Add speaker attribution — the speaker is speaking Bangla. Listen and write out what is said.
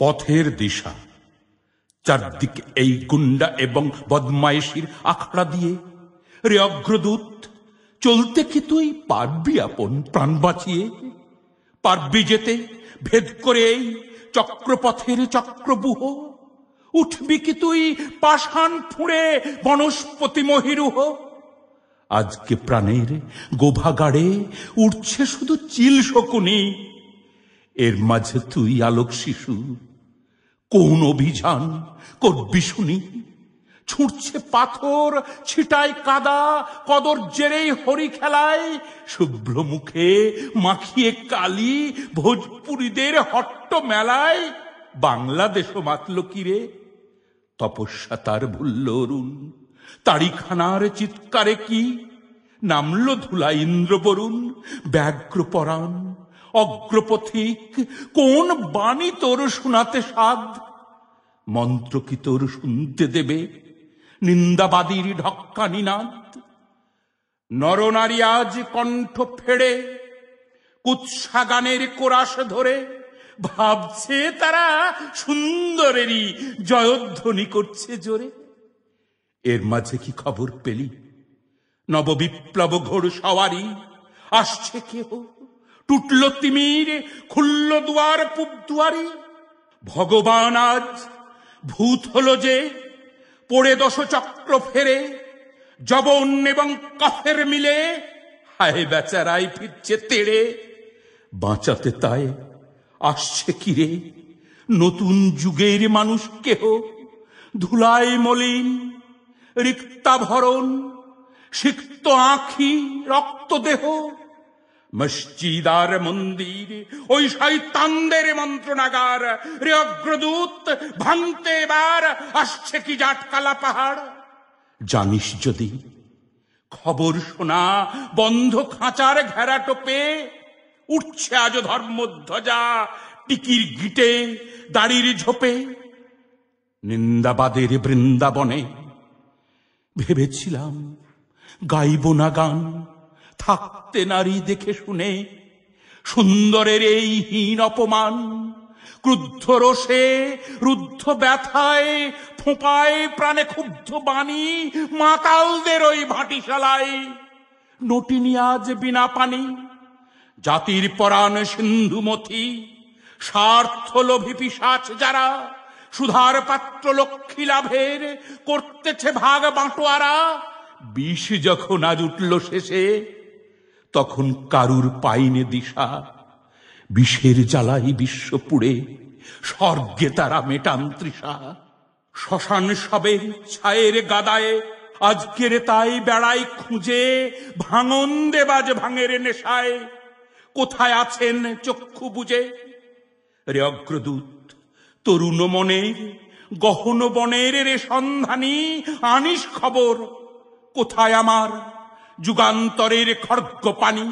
Speaker 1: পথের দিশা চারদিক এই গুন্ডা এবং বদমায়েশির আখড়া দিয়ে রে অগ্রদূত চলতে কি তুই পারবি আপন প্রাণ বাঁচিয়ে পারবি যেতে ভেদ করে এই চক্রপথের চক্রবুহ উঠবি কি তুই পাষাণ ফুঁড়ে বনস্পতি মহিরুহ আজকে প্রাণের গোভাগাড়ে উঠছে শুধু চিল শকুনি এর মাঝে তুই আলোক শিশু কোন অভিযান করবি শুনি ছুটছে পাথর ছিটায় কাদা কদর জেরেই হরি খেলায় শুভ্র মুখে মাখিয়ে কালি ভোজপুরীদের হট্ট মেলায় বাংলাদেশ মাতল কিরে তপস্যা তার ভুল্ল অরুণ তারিখানার চিৎকারে কি নামল ধুলা ইন্দ্র বরুণ ব্যাঘ্র পরাণ অগ্রপথিক কোন বাণী তোর শোনাতে সাধ মন্ত্র কি তোর শুনতে দেবে নিন্দাবাদীর ঢক্কা নিনাদ নরনারী আজ কণ্ঠ ফেড়ে কুৎসাগানের কোরাস ধরে ভাবছে তারা সুন্দরেরই জয়ধ্বনি করছে জোরে এর মাঝে কি খবর পেলি নববিপ্লব ঘোর সওয়ারি আসছে কেহ টুটল তিমির খুলল দুয়ার পুব দুয়ারি ভগবান আজ ভূত হল যে পড়ে দশ চক্র ফেরে জবন এবং কাফের মিলে হায় বেচারাই ফিরছে তেড়ে বাঁচাতে তাই আসছে কিরে নতুন যুগের মানুষ কেহ ধুলাই মলিন রিক্তাভরণ সিক্ত আঁখি রক্তদেহ মসজিদ আর মন্দির ওই শৈতানদের মন্ত্রণাগার রে অগ্রদূত ভাঙতে এবার আসছে কি জাটকালা পাহাড় জানিস যদি খবর শোনা বন্ধ খাঁচার ঘেরা টোপে উঠছে আজ ধর্মধ্বজা টিকির গিটে দাড়ির ঝোপে নিন্দাবাদের বৃন্দাবনে ভেবেছিলাম গাইব না গান থাকতে নারী দেখে শুনে সুন্দরের এই হীন অপমান ক্রুদ্ধ রসে রুদ্ধ ব্যথায় ফোঁপায় প্রাণে ক্ষুব্ধ বাণী মাতালদের ওই ভাটিশালায় নটিনি আজ বিনা পানি জাতির পরাণ সিন্ধুমতি স্বার্থ লোভী পিসাচ যারা সুধার পাত্র লক্ষ্মী লাভের করতেছে ভাগ বাঁটোয়ারা বিষ যখন আজ উঠল শেষে তখন কারুর পাইনে দিশা বিষের জ্বালাই বিশ্ব পুড়ে স্বর্গে তারা মেটান তৃষা শ্মশান সবে ছায়ের গাদায় আজকের তাই বেড়াই খুঁজে ভাঙন দেবাজ ভাঙের নেশায় কোথায় আছেন চক্ষু বুঝে রে অগ্রদূত তরুণ মনের গহন বনের রে সন্ধানী আনিস খবর কোথায় আমার যুগান্তরের খর্গ পানি